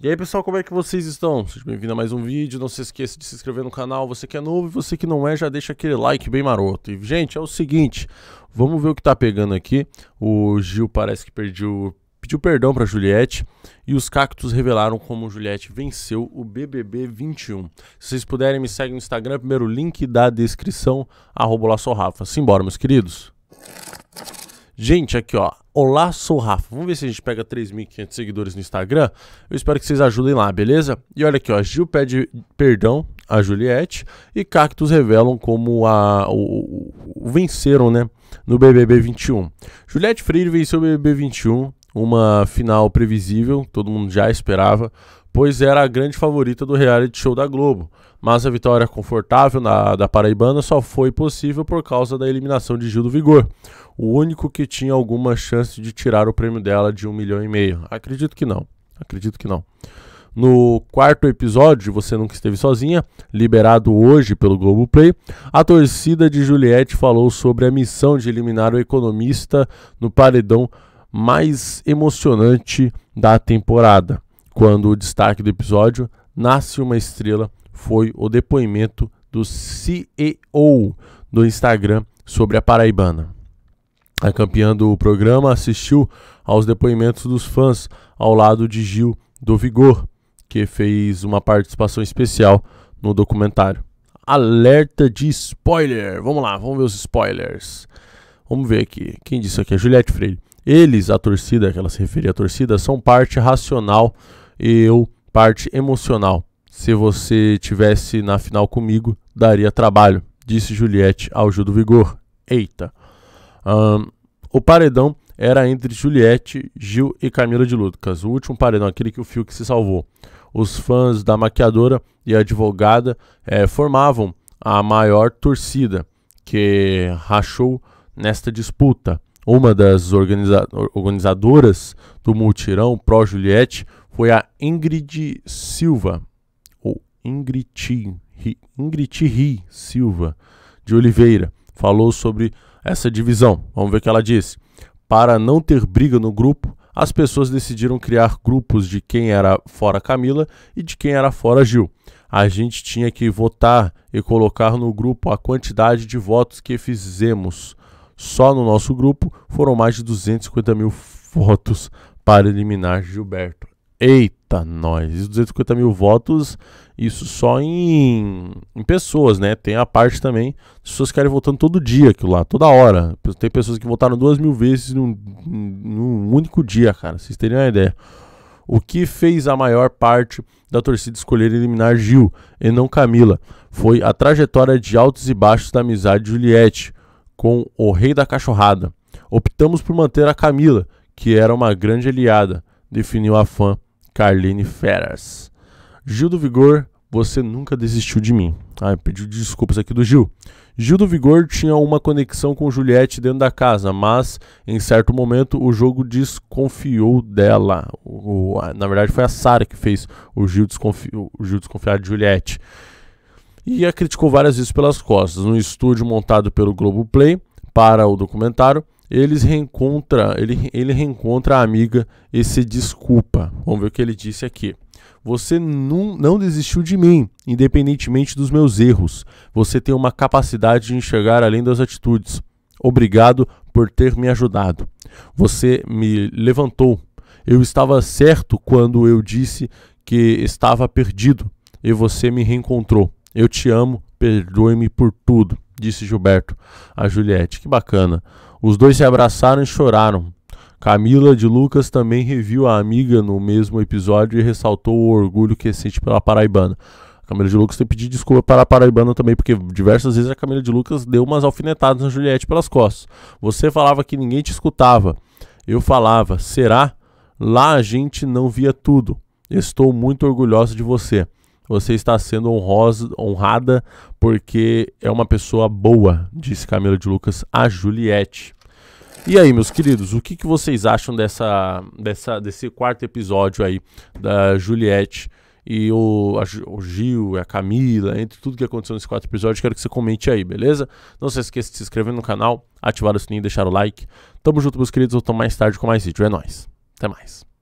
E aí pessoal, como é que vocês estão? Seja bem-vindo a mais um vídeo, não se esqueça de se inscrever no canal, você que é novo e você que não é, já deixa aquele like bem maroto. E gente, é o seguinte, vamos ver o que tá pegando aqui, o Gil parece que perdeu, pediu perdão para Juliette e os cactos revelaram como Juliette venceu o BBB 21. Se vocês puderem me seguem no Instagram, primeiro link da descrição, arroba Simbora meus queridos. Gente, aqui ó, Olá, sou o Rafa. Vamos ver se a gente pega 3.500 seguidores no Instagram. Eu espero que vocês ajudem lá, beleza? E olha aqui, ó, Gil pede perdão a Juliette e Cactus revelam como a o, o, o venceram, né, no BBB 21. Juliette Freire venceu o BBB 21, uma final previsível, todo mundo já esperava pois era a grande favorita do reality show da Globo. Mas a vitória confortável na, da Paraibana só foi possível por causa da eliminação de Gil do Vigor, o único que tinha alguma chance de tirar o prêmio dela de um milhão e meio. Acredito que não, acredito que não. No quarto episódio, Você Nunca Esteve Sozinha, liberado hoje pelo Globoplay, a torcida de Juliette falou sobre a missão de eliminar o economista no paredão mais emocionante da temporada quando o destaque do episódio Nasce uma Estrela foi o depoimento do CEO do Instagram sobre a Paraibana. A campeã do programa assistiu aos depoimentos dos fãs ao lado de Gil do Vigor, que fez uma participação especial no documentário. Alerta de spoiler! Vamos lá, vamos ver os spoilers. Vamos ver aqui. Quem disse aqui? A é Juliette Freire. Eles, a torcida, que ela se referia à torcida, são parte racional e eu parte emocional. Se você tivesse na final comigo, daria trabalho, disse Juliette ao Gil do Vigor. Eita. Um, o paredão era entre Juliette, Gil e Camila de Lucas. O último paredão, aquele que o Fiuk se salvou. Os fãs da maquiadora e advogada eh, formavam a maior torcida que rachou nesta disputa. Uma das organiza organizadoras do multirão pró-Juliette foi a Ingrid Silva, ou Ingrid, Ingridi Ri Silva de Oliveira, falou sobre essa divisão. Vamos ver o que ela disse. Para não ter briga no grupo, as pessoas decidiram criar grupos de quem era fora Camila e de quem era fora Gil. A gente tinha que votar e colocar no grupo a quantidade de votos que fizemos. Só no nosso grupo foram mais de 250 mil votos para eliminar Gilberto. Eita, nós! 250 mil votos, isso só em, em pessoas, né? Tem a parte também, as pessoas querem votando todo dia aquilo lá, toda hora. Tem pessoas que votaram duas mil vezes num, num único dia, cara, vocês teriam uma ideia. O que fez a maior parte da torcida escolher eliminar Gil e não Camila foi a trajetória de altos e baixos da amizade de Juliette com o rei da cachorrada. Optamos por manter a Camila, que era uma grande aliada, definiu a fã Carline Feras. Gil do Vigor, você nunca desistiu de mim. Ah, pediu desculpas aqui do Gil. Gil do Vigor tinha uma conexão com Juliette dentro da casa, mas em certo momento o jogo desconfiou dela. O, o, na verdade, foi a Sara que fez o Gil, desconfi, o Gil desconfiar de Juliette. E a criticou várias vezes pelas costas. No estúdio montado pelo Globoplay para o documentário, eles reencontra, ele, ele reencontra a amiga e se desculpa. Vamos ver o que ele disse aqui. Você não, não desistiu de mim, independentemente dos meus erros. Você tem uma capacidade de enxergar além das atitudes. Obrigado por ter me ajudado. Você me levantou. Eu estava certo quando eu disse que estava perdido e você me reencontrou. Eu te amo, perdoe-me por tudo disse Gilberto a Juliette. Que bacana. Os dois se abraçaram e choraram. Camila de Lucas também reviu a amiga no mesmo episódio e ressaltou o orgulho que sente pela paraibana. A Camila de Lucas tem pedido desculpa para a paraibana também, porque diversas vezes a Camila de Lucas deu umas alfinetadas na Juliette pelas costas. Você falava que ninguém te escutava. Eu falava, será? Lá a gente não via tudo. Estou muito orgulhosa de você você está sendo honrosa, honrada porque é uma pessoa boa, disse Camila de Lucas a Juliette. E aí, meus queridos, o que, que vocês acham dessa, dessa, desse quarto episódio aí da Juliette e o, a, o Gil, a Camila, entre tudo que aconteceu nesses quatro episódios, quero que você comente aí, beleza? Não se esqueça de se inscrever no canal, ativar o sininho, deixar o like. Tamo junto, meus queridos, voltamos mais tarde com mais vídeo. É nóis. Até mais.